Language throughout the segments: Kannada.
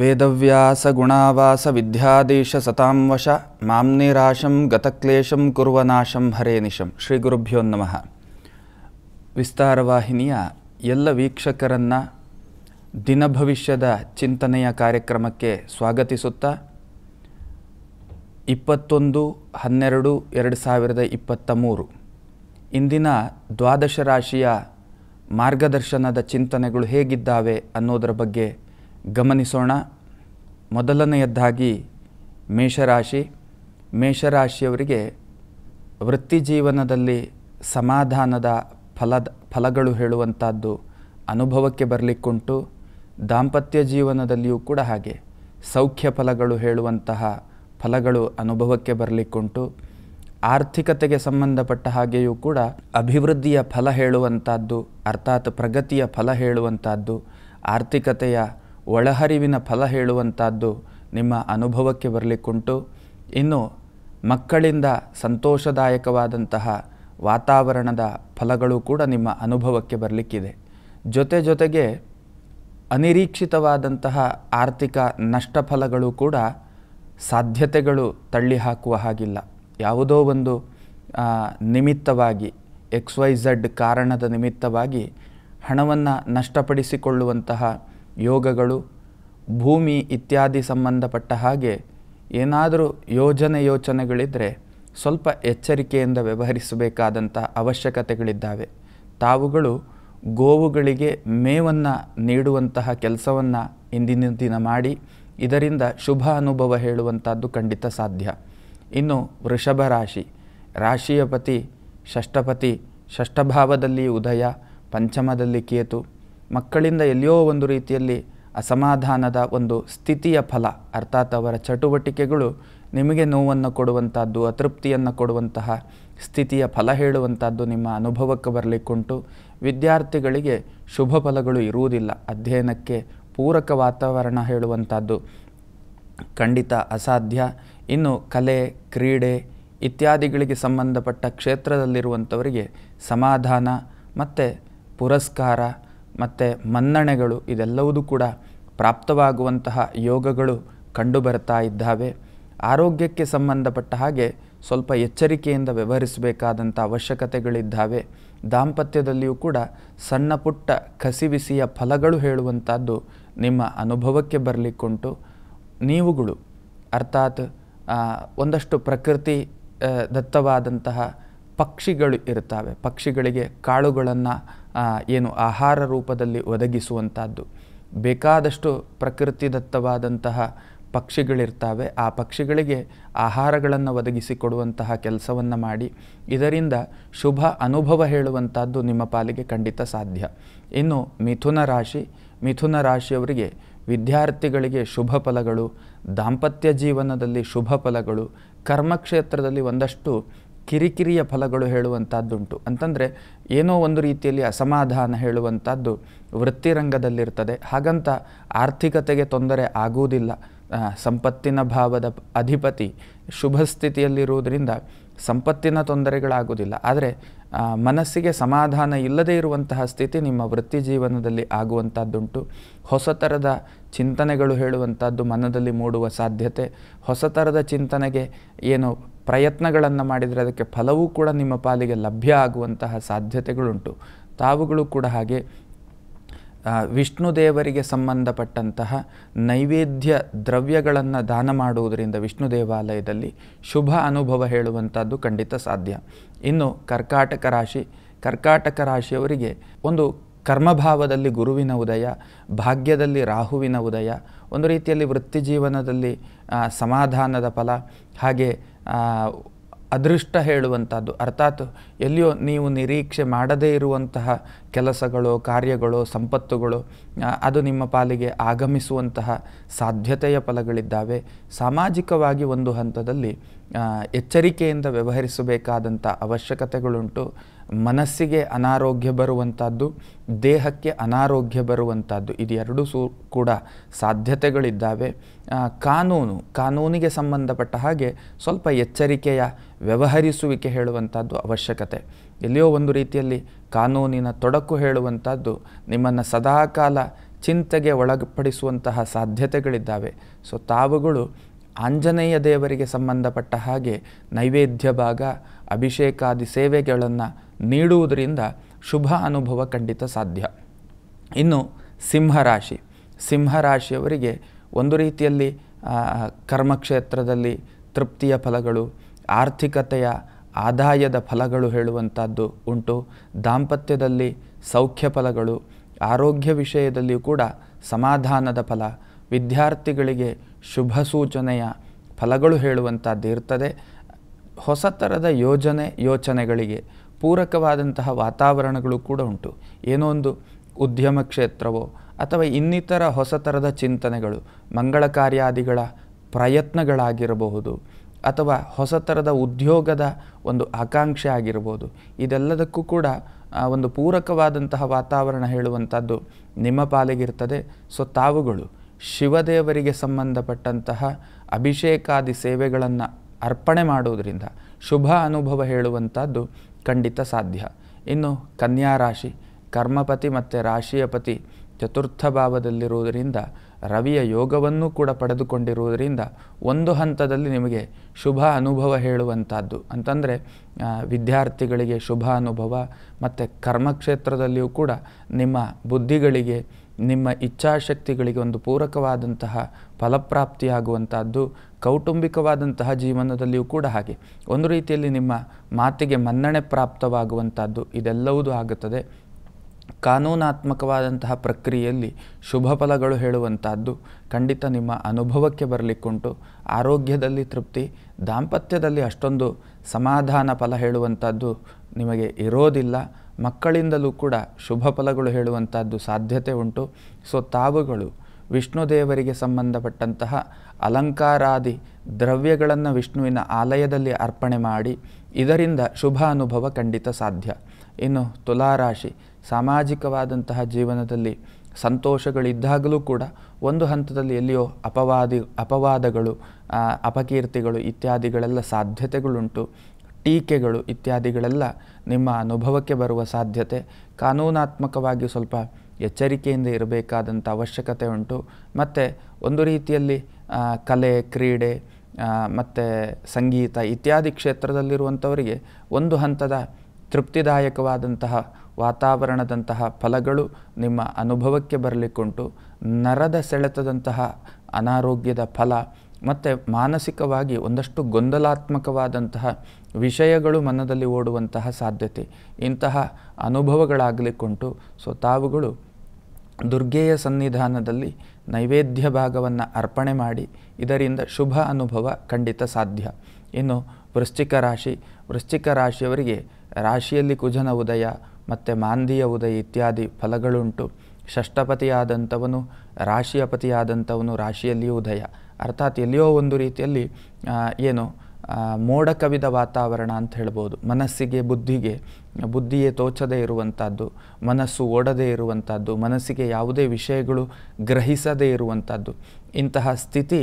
ವೇದವ್ಯಾಸಗುಣಾವಾಸ ವಿದ್ಯಾದೇಶ ಸತಾಂ ವಶ ರಾಶಂ ಗತಕ್ಲೇಶಂ ಕುರುವನಾಶಂ ಹರೇ ನಿಶಂ ಶ್ರೀ ಗುರುಭ್ಯೋ ನಮಃ ವಿಸ್ತಾರವಾಹಿನಿಯ ಎಲ್ಲ ವೀಕ್ಷಕರನ್ನು ದಿನಭವಿಷ್ಯದ ಚಿಂತನೆಯ ಕಾರ್ಯಕ್ರಮಕ್ಕೆ ಸ್ವಾಗತಿಸುತ್ತಾ ಇಪ್ಪತ್ತೊಂದು ಹನ್ನೆರಡು ಎರಡು ಸಾವಿರದ ಇಪ್ಪತ್ತ ಮೂರು ಇಂದಿನ ದ್ವಾದಶ ರಾಶಿಯ ಮಾರ್ಗದರ್ಶನದ ಚಿಂತನೆಗಳು ಹೇಗಿದ್ದಾವೆ ಅನ್ನೋದರ ಬಗ್ಗೆ ಗಮನಿಸೋಣ ಮೊದಲನೆಯದ್ದಾಗಿ ಮೇಷರಾಶಿ ಮೇಷರಾಶಿಯವರಿಗೆ ವೃತ್ತಿ ಜೀವನದಲ್ಲಿ ಸಮಾಧಾನದ ಫಲದ ಫಲಗಳು ಹೇಳುವಂಥದ್ದು ಅನುಭವಕ್ಕೆ ಬರಲಿಕ್ಕುಂಟು ದಾಂಪತ್ಯ ಜೀವನದಲ್ಲಿಯೂ ಕೂಡ ಹಾಗೆ ಸೌಖ್ಯ ಫಲಗಳು ಹೇಳುವಂತಹ ಫಲಗಳು ಅನುಭವಕ್ಕೆ ಬರಲಿಕ್ಕುಂಟು ಆರ್ಥಿಕತೆಗೆ ಸಂಬಂಧಪಟ್ಟ ಹಾಗೆಯೂ ಕೂಡ ಅಭಿವೃದ್ಧಿಯ ಫಲ ಹೇಳುವಂಥದ್ದು ಅರ್ಥಾತ್ ಪ್ರಗತಿಯ ಫಲ ಹೇಳುವಂಥದ್ದು ಆರ್ಥಿಕತೆಯ ಒಳಹರಿವಿನ ಫಲ ಹೇಳುವಂಥದ್ದು ನಿಮ್ಮ ಅನುಭವಕ್ಕೆ ಬರಲಿಕ್ಕುಂಟು ಇನ್ನು ಮಕ್ಕಳಿಂದ ಸಂತೋಷದಾಯಕವಾದಂತಹ ವಾತಾವರಣದ ಫಲಗಳು ಕೂಡ ನಿಮ್ಮ ಅನುಭವಕ್ಕೆ ಬರಲಿಕ್ಕಿದೆ ಜೊತೆ ಜೊತೆಗೆ ಅನಿರೀಕ್ಷಿತವಾದಂತಹ ಆರ್ಥಿಕ ನಷ್ಟ ಫಲಗಳು ಕೂಡ ಸಾಧ್ಯತೆಗಳು ತಳ್ಳಿ ಹಾಕುವ ಹಾಗಿಲ್ಲ ಯಾವುದೋ ಒಂದು ನಿಮಿತ್ತವಾಗಿ ಎಕ್ಸ್ ವೈ ಝಡ್ ಕಾರಣದ ನಿಮಿತ್ತವಾಗಿ ಹಣವನ್ನು ನಷ್ಟಪಡಿಸಿಕೊಳ್ಳುವಂತಹ ಯೋಗಗಳು ಭೂಮಿ ಇತ್ಯಾದಿ ಸಂಬಂಧಪಟ್ಟ ಹಾಗೆ ಏನಾದರೂ ಯೋಜನೆ ಯೋಚನೆಗಳಿದ್ದರೆ ಸ್ವಲ್ಪ ಎಚ್ಚರಿಕೆಯಿಂದ ವ್ಯವಹರಿಸಬೇಕಾದಂಥ ಅವಶ್ಯಕತೆಗಳಿದ್ದಾವೆ ತಾವುಗಳು ಗೋವುಗಳಿಗೆ ಮೇವನ್ನು ನೀಡುವಂತಹ ಕೆಲಸವನ್ನು ಇಂದಿನ ದಿನ ಮಾಡಿ ಇದರಿಂದ ಶುಭ ಅನುಭವ ಹೇಳುವಂಥದ್ದು ಖಂಡಿತ ಸಾಧ್ಯ ಇನ್ನು ವೃಷಭ ರಾಶಿ ರಾಶಿಯ ಪತಿ ಷಷ್ಠಪತಿ ಷಷ್ಠಭಾವದಲ್ಲಿ ಉದಯ ಪಂಚಮದಲ್ಲಿ ಕೇತು ಮಕ್ಕಳಿಂದ ಎಲ್ಲಿಯೋ ಒಂದು ರೀತಿಯಲ್ಲಿ ಅಸಮಾಧಾನದ ಒಂದು ಸ್ಥಿತಿಯ ಫಲ ಅರ್ಥಾತ್ ಅವರ ಚಟುವಟಿಕೆಗಳು ನಿಮಗೆ ನೋವನ್ನು ಕೊಡುವಂಥದ್ದು ಅತೃಪ್ತಿಯನ್ನು ಕೊಡುವಂತಹ ಸ್ಥಿತಿಯ ಫಲ ಹೇಳುವಂಥದ್ದು ನಿಮ್ಮ ಅನುಭವಕ್ಕೆ ಬರಲಿಕ್ಕುಂಟು ವಿದ್ಯಾರ್ಥಿಗಳಿಗೆ ಶುಭ ಫಲಗಳು ಇರುವುದಿಲ್ಲ ಅಧ್ಯಯನಕ್ಕೆ ಪೂರಕ ವಾತಾವರಣ ಹೇಳುವಂಥದ್ದು ಖಂಡಿತ ಅಸಾಧ್ಯ ಇನ್ನು ಕಲೆ ಕ್ರೀಡೆ ಇತ್ಯಾದಿಗಳಿಗೆ ಸಂಬಂಧಪಟ್ಟ ಕ್ಷೇತ್ರದಲ್ಲಿರುವಂಥವರಿಗೆ ಸಮಾಧಾನ ಮತ್ತು ಪುರಸ್ಕಾರ ಮತ್ತು ಮನ್ನಣೆಗಳು ಇದೆಲ್ಲವೂ ಕೂಡ ಪ್ರಾಪ್ತವಾಗುವಂತಹ ಯೋಗಗಳು ಕಂಡುಬರ್ತಾ ಇದ್ದಾವೆ ಆರೋಗ್ಯಕ್ಕೆ ಸಂಬಂಧಪಟ್ಟ ಹಾಗೆ ಸ್ವಲ್ಪ ಎಚ್ಚರಿಕೆಯಿಂದ ವ್ಯವಹರಿಸಬೇಕಾದಂಥ ಅವಶ್ಯಕತೆಗಳಿದ್ದಾವೆ ದಾಂಪತ್ಯದಲ್ಲಿಯೂ ಕೂಡ ಸಣ್ಣ ಪುಟ್ಟ ಕಸಿವಿಸಿಯ ಫಲಗಳು ಹೇಳುವಂಥದ್ದು ನಿಮ್ಮ ಅನುಭವಕ್ಕೆ ಬರಲಿಕ್ಕುಂಟು ನೀವುಗಳು ಅರ್ಥಾತ್ ಒಂದಷ್ಟು ಪ್ರಕೃತಿ ದತ್ತವಾದಂತಹ ಪಕ್ಷಿಗಳು ಇರ್ತವೆ ಪಕ್ಷಿಗಳಿಗೆ ಕಾಳುಗಳನ್ನು ಏನು ಆಹಾರ ರೂಪದಲ್ಲಿ ಒದಗಿಸುವಂಥದ್ದು ಬೇಕಾದಷ್ಟು ಪ್ರಕೃತಿದತ್ತವಾದಂತಹ ಪಕ್ಷಿಗಳಿರ್ತವೆ ಆ ಪಕ್ಷಿಗಳಿಗೆ ಆಹಾರಗಳನ್ನು ಒದಗಿಸಿಕೊಡುವಂತಹ ಕೆಲಸವನ್ನು ಮಾಡಿ ಇದರಿಂದ ಶುಭ ಅನುಭವ ಹೇಳುವಂಥದ್ದು ನಿಮ್ಮ ಪಾಲಿಗೆ ಖಂಡಿತ ಸಾಧ್ಯ ಇನ್ನು ಮಿಥುನ ರಾಶಿ ಮಿಥುನ ರಾಶಿಯವರಿಗೆ ವಿದ್ಯಾರ್ಥಿಗಳಿಗೆ ಶುಭ ಫಲಗಳು ದಾಂಪತ್ಯ ಜೀವನದಲ್ಲಿ ಶುಭ ಫಲಗಳು ಕರ್ಮಕ್ಷೇತ್ರದಲ್ಲಿ ಒಂದಷ್ಟು ಕಿರಿಕಿರಿಯ ಫಲಗಳು ಹೇಳುವಂಥದ್ದುಂಟು ಅಂತಂದರೆ ಏನೋ ಒಂದು ರೀತಿಯಲ್ಲಿ ಅಸಮಾಧಾನ ಹೇಳುವಂಥದ್ದು ವೃತ್ತಿರಂಗದಲ್ಲಿರ್ತದೆ ಹಾಗಂತ ಆರ್ಥಿಕತೆಗೆ ತೊಂದರೆ ಆಗುವುದಿಲ್ಲ ಸಂಪತ್ತಿನ ಭಾವದ ಅಧಿಪತಿ ಶುಭ ಸ್ಥಿತಿಯಲ್ಲಿರುವುದರಿಂದ ಸಂಪತ್ತಿನ ತೊಂದರೆಗಳಾಗುವುದಿಲ್ಲ ಆದರೆ ಮನಸ್ಸಿಗೆ ಸಮಾಧಾನ ಇಲ್ಲದೇ ಇರುವಂತಹ ಸ್ಥಿತಿ ನಿಮ್ಮ ವೃತ್ತಿ ಜೀವನದಲ್ಲಿ ಆಗುವಂಥದ್ದುಂಟು ಹೊಸ ಥರದ ಚಿಂತನೆಗಳು ಹೇಳುವಂಥದ್ದು ಮನದಲ್ಲಿ ಮೂಡುವ ಸಾಧ್ಯತೆ ಹೊಸ ಥರದ ಚಿಂತನೆಗೆ ಏನು ಪ್ರಯತ್ನಗಳನ್ನು ಮಾಡಿದರೆ ಅದಕ್ಕೆ ಫಲವೂ ಕೂಡ ನಿಮ್ಮ ಪಾಲಿಗೆ ಲಭ್ಯ ಆಗುವಂತಹ ಸಾಧ್ಯತೆಗಳುಂಟು ತಾವುಗಳು ಕೂಡ ಹಾಗೆ ವಿಷ್ಣು ದೇವರಿಗೆ ಸಂಬಂಧಪಟ್ಟಂತಹ ನೈವೇದ್ಯ ದ್ರವ್ಯಗಳನ್ನು ದಾನ ಮಾಡುವುದರಿಂದ ವಿಷ್ಣು ದೇವಾಲಯದಲ್ಲಿ ಶುಭ ಅನುಭವ ಹೇಳುವಂಥದ್ದು ಖಂಡಿತ ಸಾಧ್ಯ ಇನ್ನು ಕರ್ಕಾಟಕ ರಾಶಿ ಕರ್ಕಾಟಕ ರಾಶಿಯವರಿಗೆ ಒಂದು ಕರ್ಮಭಾವದಲ್ಲಿ ಗುರುವಿನ ಉದಯ ಭಾಗ್ಯದಲ್ಲಿ ರಾಹುವಿನ ಉದಯ ಒಂದು ರೀತಿಯಲ್ಲಿ ವೃತ್ತಿ ಜೀವನದಲ್ಲಿ ಸಮಾಧಾನದ ಫಲ ಹಾಗೆ ಅದೃಷ್ಟ ಹೇಳುವಂಥದ್ದು ಅರ್ಥಾತ್ ಎಲ್ಲಿಯೋ ನೀವು ನಿರೀಕ್ಷೆ ಮಾಡದೇ ಇರುವಂತಹ ಕೆಲಸಗಳು ಕಾರ್ಯಗಳು ಸಂಪತ್ತುಗಳು ಅದು ನಿಮ್ಮ ಪಾಲಿಗೆ ಆಗಮಿಸುವಂತಹ ಸಾಧ್ಯತೆಯ ಫಲಗಳಿದ್ದಾವೆ ಸಾಮಾಜಿಕವಾಗಿ ಒಂದು ಹಂತದಲ್ಲಿ ಎಚ್ಚರಿಕೆಯಿಂದ ವ್ಯವಹರಿಸಬೇಕಾದಂಥ ಅವಶ್ಯಕತೆಗಳುಂಟು ಮನಸ್ಸಿಗೆ ಅನಾರೋಗ್ಯ ಬರುವಂಥದ್ದು ದೇಹಕ್ಕೆ ಅನಾರೋಗ್ಯ ಬರುವಂಥದ್ದು ಇದು ಎರಡೂ ಸೂ ಕೂಡ ಸಾಧ್ಯತೆಗಳಿದ್ದಾವೆ ಕಾನೂನು ಕಾನೂನಿಗೆ ಸಂಬಂಧಪಟ್ಟ ಹಾಗೆ ಸ್ವಲ್ಪ ಎಚ್ಚರಿಕೆಯ ವ್ಯವಹರಿಸುವಿಕೆ ಹೇಳುವಂಥದ್ದು ಅವಶ್ಯಕತೆ ಎಲ್ಲಿಯೋ ಒಂದು ರೀತಿಯಲ್ಲಿ ಕಾನೂನಿನ ತೊಡಕು ಹೇಳುವಂಥದ್ದು ನಿಮ್ಮನ್ನು ಸದಾಕಾಲ ಚಿಂತೆಗೆ ಒಳಪಡಿಸುವಂತಹ ಸಾಧ್ಯತೆಗಳಿದ್ದಾವೆ ಸೊ ತಾವುಗಳು ಆಂಜನೇಯ ದೇವರಿಗೆ ಸಂಬಂಧಪಟ್ಟ ಹಾಗೆ ನೈವೇದ್ಯ ಭಾಗ ಅಭಿಷೇಕಾದಿ ಸೇವೆಗಳನ್ನು ನೀಡುವುದರಿಂದ ಶುಭ ಅನುಭವ ಖಂಡಿತ ಸಾಧ್ಯ ಇನ್ನು ಸಿಂಹರಾಶಿ ಸಿಂಹರಾಶಿಯವರಿಗೆ ಒಂದು ರೀತಿಯಲ್ಲಿ ಕರ್ಮಕ್ಷೇತ್ರದಲ್ಲಿ ತೃಪ್ತಿಯ ಫಲಗಳು ಆರ್ಥಿಕತೆಯ ಆದಾಯದ ಫಲಗಳು ಹೇಳುವಂಥದ್ದು ಉಂಟು ದಾಂಪತ್ಯದಲ್ಲಿ ಸೌಖ್ಯ ಫಲಗಳು ಆರೋಗ್ಯ ವಿಷಯದಲ್ಲಿಯೂ ಕೂಡ ಸಮಾಧಾನದ ಫಲ ವಿದ್ಯಾರ್ಥಿಗಳಿಗೆ ಶುಭ ಸೂಚನೆಯ ಫಲಗಳು ಹೇಳುವಂಥದ್ದು ಇರ್ತದೆ ಹೊಸ ಥರದ ಯೋಜನೆ ಯೋಚನೆಗಳಿಗೆ ಪೂರಕವಾದಂತಹ ವಾತಾವರಣಗಳು ಕೂಡ ಉಂಟು ಏನೋ ಒಂದು ಉದ್ಯಮ ಕ್ಷೇತ್ರವೋ ಅಥವಾ ಇನ್ನಿತರ ಹೊಸ ಥರದ ಚಿಂತನೆಗಳು ಮಂಗಳ ಕಾರ್ಯಾದಿಗಳ ಪ್ರಯತ್ನಗಳಾಗಿರಬಹುದು ಅಥವಾ ಹೊಸ ಥರದ ಉದ್ಯೋಗದ ಒಂದು ಆಕಾಂಕ್ಷೆ ಆಗಿರ್ಬೋದು ಇದೆಲ್ಲದಕ್ಕೂ ಕೂಡ ಒಂದು ಪೂರಕವಾದಂತಹ ವಾತಾವರಣ ಹೇಳುವಂಥದ್ದು ನಿಮ್ಮ ಪಾಲಿಗಿರ್ತದೆ ಸೊ ತಾವುಗಳು ಶಿವದೇವರಿಗೆ ಸಂಬಂಧಪಟ್ಟಂತಹ ಅಭಿಷೇಕಾದಿ ಸೇವೆಗಳನ್ನು ಅರ್ಪಣೆ ಮಾಡುವುದರಿಂದ ಶುಭ ಅನುಭವ ಹೇಳುವಂಥದ್ದು ಖಂಡಿತ ಸಾಧ್ಯ ಇನ್ನು ಕನ್ಯಾ ರಾಶಿ ಕರ್ಮಪತಿ ಮತ್ತು ರಾಶಿಯ ಪತಿ ಚತುರ್ಥ ಭಾವದಲ್ಲಿರುವುದರಿಂದ ರವಿಯ ಯೋಗವನ್ನು ಕೂಡ ಪಡೆದುಕೊಂಡಿರುವುದರಿಂದ ಒಂದು ಹಂತದಲ್ಲಿ ನಿಮಗೆ ಶುಭ ಅನುಭವ ಹೇಳುವಂಥದ್ದು ಅಂತಂದರೆ ವಿದ್ಯಾರ್ಥಿಗಳಿಗೆ ಶುಭ ಅನುಭವ ಮತ್ತು ಕರ್ಮಕ್ಷೇತ್ರದಲ್ಲಿಯೂ ಕೂಡ ನಿಮ್ಮ ಬುದ್ಧಿಗಳಿಗೆ ನಿಮ್ಮ ಇಚ್ಛಾಶಕ್ತಿಗಳಿಗೆ ಒಂದು ಪೂರಕವಾದಂತಹ ಫಲಪ್ರಾಪ್ತಿಯಾಗುವಂಥದ್ದು ಕೌಟುಂಬಿಕವಾದಂತಹ ಜೀವನದಲ್ಲಿಯೂ ಕೂಡ ಹಾಗೆ ಒಂದು ರೀತಿಯಲ್ಲಿ ನಿಮ್ಮ ಮಾತಿಗೆ ಮನ್ನಣೆ ಪ್ರಾಪ್ತವಾಗುವಂಥದ್ದು ಇದೆಲ್ಲವೂ ಆಗುತ್ತದೆ ಕಾನೂನಾತ್ಮಕವಾದಂತಹ ಪ್ರಕ್ರಿಯೆಯಲ್ಲಿ ಶುಭ ಫಲಗಳು ಹೇಳುವಂಥದ್ದು ಖಂಡಿತ ನಿಮ್ಮ ಅನುಭವಕ್ಕೆ ಬರಲಿಕ್ಕುಂಟು ಆರೋಗ್ಯದಲ್ಲಿ ತೃಪ್ತಿ ದಾಂಪತ್ಯದಲ್ಲಿ ಅಷ್ಟೊಂದು ಸಮಾಧಾನ ಫಲ ಹೇಳುವಂಥದ್ದು ನಿಮಗೆ ಇರೋದಿಲ್ಲ ಮಕ್ಕಳಿಂದಲೂ ಕೂಡ ಶುಭ ಫಲಗಳು ಹೇಳುವಂಥದ್ದು ಸಾಧ್ಯತೆ ಉಂಟು ಸೊ ತಾವುಗಳು ವಿಷ್ಣು ದೇವರಿಗೆ ಸಂಬಂಧಪಟ್ಟಂತಹ ಅಲಂಕಾರಾದಿ ದ್ರವ್ಯಗಳನ್ನು ವಿಷ್ಣುವಿನ ಆಲಯದಲ್ಲಿ ಅರ್ಪಣೆ ಮಾಡಿ ಇದರಿಂದ ಶುಭ ಅನುಭವ ಖಂಡಿತ ಸಾಧ್ಯ ಇನ್ನು ತುಲಾರಾಶಿ ಸಾಮಾಜಿಕವಾದಂತಹ ಜೀವನದಲ್ಲಿ ಸಂತೋಷಗಳಿದ್ದಾಗಲೂ ಕೂಡ ಒಂದು ಹಂತದಲ್ಲಿ ಎಲ್ಲಿಯೋ ಅಪವಾದಿ ಅಪವಾದಗಳು ಅಪಕೀರ್ತಿಗಳು ಇತ್ಯಾದಿಗಳೆಲ್ಲ ಸಾಧ್ಯತೆಗಳುಂಟು ಟೀಕೆಗಳು ಇತ್ಯಾದಿಗಳೆಲ್ಲ ನಿಮ್ಮ ಅನುಭವಕ್ಕೆ ಬರುವ ಸಾಧ್ಯತೆ ಕಾನೂನಾತ್ಮಕವಾಗಿ ಸ್ವಲ್ಪ ಎಚ್ಚರಿಕೆಯಿಂದ ಇರಬೇಕಾದಂಥ ಅವಶ್ಯಕತೆ ಉಂಟು ಮತ್ತು ಒಂದು ರೀತಿಯಲ್ಲಿ ಕಲೆ ಕ್ರೀಡೆ ಮತ್ತು ಸಂಗೀತ ಇತ್ಯಾದಿ ಕ್ಷೇತ್ರದಲ್ಲಿರುವಂಥವರಿಗೆ ಒಂದು ಹಂತದ ತೃಪ್ತಿದಾಯಕವಾದಂತಹ ವಾತಾವರಣದಂತಹ ಫಲಗಳು ನಿಮ್ಮ ಅನುಭವಕ್ಕೆ ಬರಲಿಕ್ಕುಂಟು ನರದ ಸೆಳೆತದಂತಹ ಅನಾರೋಗ್ಯದ ಫಲ ಮತ್ತು ಮಾನಸಿಕವಾಗಿ ಒಂದಷ್ಟು ಗೊಂದಲಾತ್ಮಕವಾದಂತಹ ವಿಷಯಗಳು ಮನದಲ್ಲಿ ಓಡುವಂತಹ ಸಾಧ್ಯತೆ ಇಂತಹ ಅನುಭವಗಳಾಗಲಿಕ್ಕುಂಟು ಸೊ ತಾವುಗಳು ದುರ್ಗೆಯ ಸನ್ನಿಧಾನದಲ್ಲಿ ನೈವೇದ್ಯ ಭಾಗವನ್ನು ಅರ್ಪಣೆ ಮಾಡಿ ಇದರಿಂದ ಶುಭ ಅನುಭವ ಖಂಡಿತ ಸಾಧ್ಯ ಇನ್ನು ವೃಶ್ಚಿಕ ರಾಶಿ ವೃಶ್ಚಿಕ ರಾಶಿಯವರಿಗೆ ರಾಶಿಯಲ್ಲಿ ಕುಜನ ಉದಯ ಮತ್ತು ಮಾಂದಿಯ ಉದಯ ಇತ್ಯಾದಿ ಫಲಗಳುಂಟು ಷಷ್ಟಪತಿಯಾದಂಥವನು ರಾಶಿಯ ಪತಿಯಾದಂಥವನು ರಾಶಿಯಲ್ಲಿ ಉದಯ ಅರ್ಥಾತ್ ಎಲ್ಲಿಯೋ ಒಂದು ರೀತಿಯಲ್ಲಿ ಏನು ಮೋಡ ಕವಿದ ವಾತಾವರಣ ಅಂತ ಹೇಳ್ಬೋದು ಮನಸ್ಸಿಗೆ ಬುದ್ಧಿಗೆ ಬುದ್ಧಿಯೇ ತೋಚದೇ ಇರುವಂಥದ್ದು ಮನಸ್ಸು ಓಡದೇ ಇರುವಂಥದ್ದು ಮನಸ್ಸಿಗೆ ಯಾವುದೇ ವಿಷಯಗಳು ಗ್ರಹಿಸದೇ ಇರುವಂಥದ್ದು ಇಂತಹ ಸ್ಥಿತಿ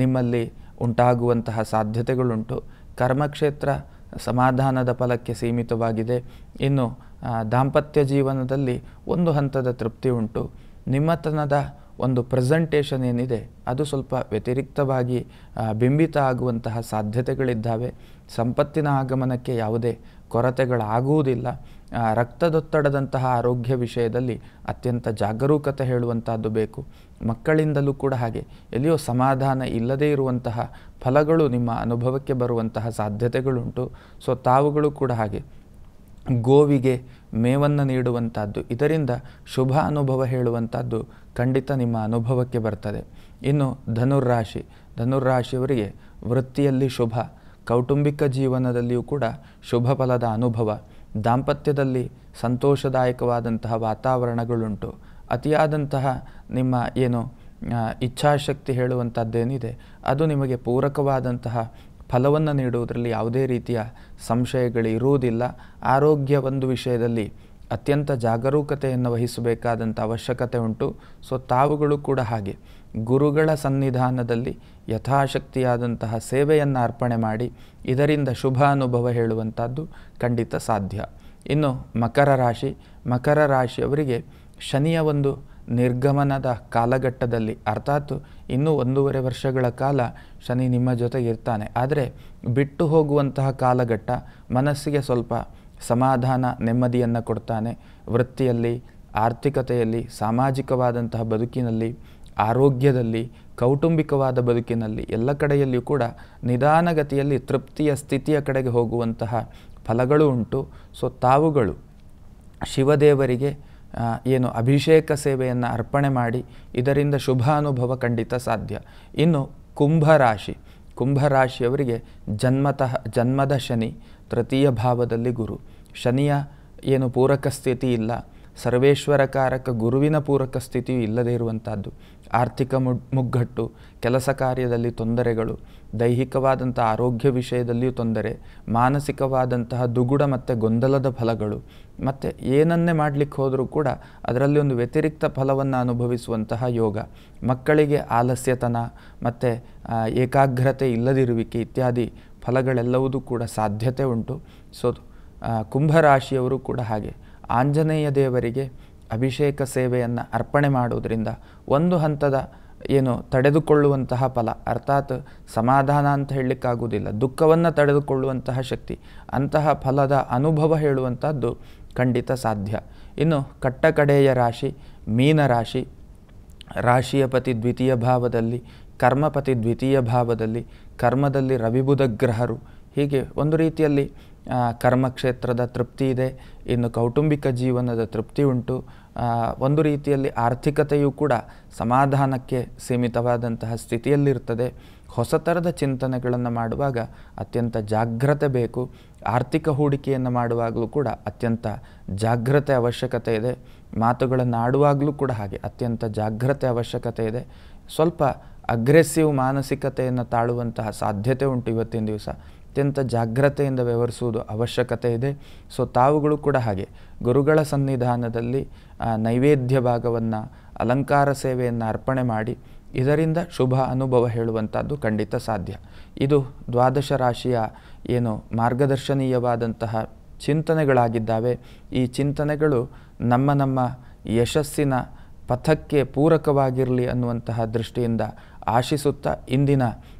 ನಿಮ್ಮಲ್ಲಿ ಉಂಟಾಗುವಂತಹ ಸಾಧ್ಯತೆಗಳುಂಟು ಕರ್ಮಕ್ಷೇತ್ರ ಸಮಾಧಾನದ ಫಲಕ್ಕೆ ಸೀಮಿತವಾಗಿದೆ ಇನ್ನು ದಾಂಪತ್ಯ ಜೀವನದಲ್ಲಿ ಒಂದು ಹಂತದ ತೃಪ್ತಿ ಉಂಟು ನಿಮ್ಮತನದ ಒಂದು ಪ್ರೆಸೆಂಟೇಷನ್ ಏನಿದೆ ಅದು ಸ್ವಲ್ಪ ವ್ಯತಿರಿಕ್ತವಾಗಿ ಬಿಂಬಿತ ಆಗುವಂತಹ ಸಾಧ್ಯತೆಗಳಿದ್ದಾವೆ ಸಂಪತ್ತಿನ ಆಗಮನಕ್ಕೆ ಯಾವುದೇ ಕೊರತೆಗಳಾಗುವುದಿಲ್ಲ ರಕ್ತದೊತ್ತಡದಂತಹ ಆರೋಗ್ಯ ವಿಷಯದಲ್ಲಿ ಅತ್ಯಂತ ಜಾಗರೂಕತೆ ಹೇಳುವಂತಹದ್ದು ಬೇಕು ಮಕ್ಕಳಿಂದಲೂ ಕೂಡ ಹಾಗೆ ಎಲ್ಲಿಯೋ ಸಮಾಧಾನ ಇಲ್ಲದೇ ಇರುವಂತಹ ಫಲಗಳು ನಿಮ್ಮ ಅನುಭವಕ್ಕೆ ಬರುವಂತಹ ಸಾಧ್ಯತೆಗಳುಂಟು ಸೊ ತಾವುಗಳು ಕೂಡ ಹಾಗೆ ಗೋವಿಗೆ ಮೇವನ್ನು ನೀಡುವಂಥದ್ದು ಇದರಿಂದ ಶುಭ ಅನುಭವ ಹೇಳುವಂಥದ್ದು ಖಂಡಿತ ನಿಮ್ಮ ಅನುಭವಕ್ಕೆ ಬರ್ತದೆ ಇನ್ನು ಧನುರ್ರಾಶಿ ರಾಶಿಯವರಿಗೆ ವೃತ್ತಿಯಲ್ಲಿ ಶುಭ ಕೌಟುಂಬಿಕ ಜೀವನದಲ್ಲಿಯೂ ಕೂಡ ಶುಭ ಫಲದ ಅನುಭವ ದಾಂಪತ್ಯದಲ್ಲಿ ಸಂತೋಷದಾಯಕವಾದಂತಹ ವಾತಾವರಣಗಳುಂಟು ಅತಿಯಾದಂತಹ ನಿಮ್ಮ ಏನು ಇಚ್ಛಾಶಕ್ತಿ ಹೇಳುವಂಥದ್ದೇನಿದೆ ಅದು ನಿಮಗೆ ಪೂರಕವಾದಂತಹ ಫಲವನ್ನು ನೀಡುವುದರಲ್ಲಿ ಯಾವುದೇ ರೀತಿಯ ಇರುವುದಿಲ್ಲ ಆರೋಗ್ಯ ಒಂದು ವಿಷಯದಲ್ಲಿ ಅತ್ಯಂತ ಜಾಗರೂಕತೆಯನ್ನು ವಹಿಸಬೇಕಾದಂಥ ಅವಶ್ಯಕತೆ ಉಂಟು ಸೊ ತಾವುಗಳು ಕೂಡ ಹಾಗೆ ಗುರುಗಳ ಸನ್ನಿಧಾನದಲ್ಲಿ ಯಥಾಶಕ್ತಿಯಾದಂತಹ ಸೇವೆಯನ್ನು ಅರ್ಪಣೆ ಮಾಡಿ ಇದರಿಂದ ಶುಭ ಅನುಭವ ಹೇಳುವಂಥದ್ದು ಖಂಡಿತ ಸಾಧ್ಯ ಇನ್ನು ಮಕರ ರಾಶಿ ಮಕರ ರಾಶಿಯವರಿಗೆ ಶನಿಯ ಒಂದು ನಿರ್ಗಮನದ ಕಾಲಘಟ್ಟದಲ್ಲಿ ಅರ್ಥಾತ್ ಇನ್ನೂ ಒಂದೂವರೆ ವರ್ಷಗಳ ಕಾಲ ಶನಿ ನಿಮ್ಮ ಜೊತೆ ಇರ್ತಾನೆ ಆದರೆ ಬಿಟ್ಟು ಹೋಗುವಂತಹ ಕಾಲಘಟ್ಟ ಮನಸ್ಸಿಗೆ ಸ್ವಲ್ಪ ಸಮಾಧಾನ ನೆಮ್ಮದಿಯನ್ನು ಕೊಡ್ತಾನೆ ವೃತ್ತಿಯಲ್ಲಿ ಆರ್ಥಿಕತೆಯಲ್ಲಿ ಸಾಮಾಜಿಕವಾದಂತಹ ಬದುಕಿನಲ್ಲಿ ಆರೋಗ್ಯದಲ್ಲಿ ಕೌಟುಂಬಿಕವಾದ ಬದುಕಿನಲ್ಲಿ ಎಲ್ಲ ಕಡೆಯಲ್ಲಿಯೂ ಕೂಡ ನಿಧಾನಗತಿಯಲ್ಲಿ ತೃಪ್ತಿಯ ಸ್ಥಿತಿಯ ಕಡೆಗೆ ಹೋಗುವಂತಹ ಫಲಗಳು ಉಂಟು ಸೊ ತಾವುಗಳು ಶಿವದೇವರಿಗೆ ಏನು ಅಭಿಷೇಕ ಸೇವೆಯನ್ನು ಅರ್ಪಣೆ ಮಾಡಿ ಇದರಿಂದ ಶುಭ ಅನುಭವ ಖಂಡಿತ ಸಾಧ್ಯ ಇನ್ನು ಕುಂಭರಾಶಿ ಕುಂಭರಾಶಿಯವರಿಗೆ ಜನ್ಮತಃ ಜನ್ಮದ ಶನಿ ತೃತೀಯ ಭಾವದಲ್ಲಿ ಗುರು ಶನಿಯ ಏನು ಪೂರಕ ಸ್ಥಿತಿ ಇಲ್ಲ ಸರ್ವೇಶ್ವರಕಾರಕ ಗುರುವಿನ ಪೂರಕ ಸ್ಥಿತಿಯೂ ಇಲ್ಲದೇ ಇರುವಂಥದ್ದು ಆರ್ಥಿಕ ಮುಗ್ಗಟ್ಟು ಕೆಲಸ ಕಾರ್ಯದಲ್ಲಿ ತೊಂದರೆಗಳು ದೈಹಿಕವಾದಂಥ ಆರೋಗ್ಯ ವಿಷಯದಲ್ಲಿಯೂ ತೊಂದರೆ ಮಾನಸಿಕವಾದಂತಹ ದುಗುಡ ಮತ್ತು ಗೊಂದಲದ ಫಲಗಳು ಮತ್ತು ಏನನ್ನೇ ಮಾಡಲಿಕ್ಕೆ ಹೋದರೂ ಕೂಡ ಅದರಲ್ಲಿ ಒಂದು ವ್ಯತಿರಿಕ್ತ ಫಲವನ್ನು ಅನುಭವಿಸುವಂತಹ ಯೋಗ ಮಕ್ಕಳಿಗೆ ಆಲಸ್ಯತನ ಮತ್ತು ಏಕಾಗ್ರತೆ ಇಲ್ಲದಿರುವಿಕೆ ಇತ್ಯಾದಿ ಫಲಗಳೆಲ್ಲವುದೂ ಕೂಡ ಸಾಧ್ಯತೆ ಉಂಟು ಸೊ ಕುಂಭರಾಶಿಯವರು ಕೂಡ ಹಾಗೆ ಆಂಜನೇಯ ದೇವರಿಗೆ ಅಭಿಷೇಕ ಸೇವೆಯನ್ನು ಅರ್ಪಣೆ ಮಾಡುವುದರಿಂದ ಒಂದು ಹಂತದ ಏನು ತಡೆದುಕೊಳ್ಳುವಂತಹ ಫಲ ಅರ್ಥಾತ್ ಸಮಾಧಾನ ಅಂತ ಹೇಳಲಿಕ್ಕಾಗುವುದಿಲ್ಲ ದುಃಖವನ್ನು ತಡೆದುಕೊಳ್ಳುವಂತಹ ಶಕ್ತಿ ಅಂತಹ ಫಲದ ಅನುಭವ ಹೇಳುವಂಥದ್ದು ಖಂಡಿತ ಸಾಧ್ಯ ಇನ್ನು ಕಟ್ಟಕಡೆಯ ರಾಶಿ ಮೀನರಾಶಿ ರಾಶಿಯ ಪತಿ ದ್ವಿತೀಯ ಭಾವದಲ್ಲಿ ಕರ್ಮಪತಿ ದ್ವಿತೀಯ ಭಾವದಲ್ಲಿ ಕರ್ಮದಲ್ಲಿ ರವಿಬುಧ ಗ್ರಹರು ಹೀಗೆ ಒಂದು ರೀತಿಯಲ್ಲಿ ಕರ್ಮಕ್ಷೇತ್ರದ ತೃಪ್ತಿ ಇದೆ ಇನ್ನು ಕೌಟುಂಬಿಕ ಜೀವನದ ತೃಪ್ತಿ ಉಂಟು ಒಂದು ರೀತಿಯಲ್ಲಿ ಆರ್ಥಿಕತೆಯೂ ಕೂಡ ಸಮಾಧಾನಕ್ಕೆ ಸೀಮಿತವಾದಂತಹ ಸ್ಥಿತಿಯಲ್ಲಿರ್ತದೆ ಹೊಸ ಥರದ ಚಿಂತನೆಗಳನ್ನು ಮಾಡುವಾಗ ಅತ್ಯಂತ ಜಾಗ್ರತೆ ಬೇಕು ಆರ್ಥಿಕ ಹೂಡಿಕೆಯನ್ನು ಮಾಡುವಾಗಲೂ ಕೂಡ ಅತ್ಯಂತ ಜಾಗ್ರತೆ ಅವಶ್ಯಕತೆ ಇದೆ ಮಾತುಗಳನ್ನು ಆಡುವಾಗಲೂ ಕೂಡ ಹಾಗೆ ಅತ್ಯಂತ ಜಾಗ್ರತೆ ಅವಶ್ಯಕತೆ ಇದೆ ಸ್ವಲ್ಪ ಅಗ್ರೆಸಿವ್ ಮಾನಸಿಕತೆಯನ್ನು ತಾಳುವಂತಹ ಸಾಧ್ಯತೆ ಉಂಟು ಇವತ್ತಿನ ದಿವಸ ಅತ್ಯಂತ ಜಾಗ್ರತೆಯಿಂದ ವ್ಯವಹರಿಸುವುದು ಅವಶ್ಯಕತೆ ಇದೆ ಸೊ ತಾವುಗಳು ಕೂಡ ಹಾಗೆ ಗುರುಗಳ ಸನ್ನಿಧಾನದಲ್ಲಿ ನೈವೇದ್ಯ ಭಾಗವನ್ನು ಅಲಂಕಾರ ಸೇವೆಯನ್ನು ಅರ್ಪಣೆ ಮಾಡಿ ಇದರಿಂದ ಶುಭ ಅನುಭವ ಹೇಳುವಂಥದ್ದು ಖಂಡಿತ ಸಾಧ್ಯ ಇದು ದ್ವಾದಶ ರಾಶಿಯ ಏನು ಮಾರ್ಗದರ್ಶನೀಯವಾದಂತಹ ಚಿಂತನೆಗಳಾಗಿದ್ದಾವೆ ಈ ಚಿಂತನೆಗಳು ನಮ್ಮ ನಮ್ಮ ಯಶಸ್ಸಿನ ಪಥಕ್ಕೆ ಪೂರಕವಾಗಿರಲಿ ಅನ್ನುವಂತಹ ದೃಷ್ಟಿಯಿಂದ ಆಶಿಸುತ್ತಾ ಇಂದಿನ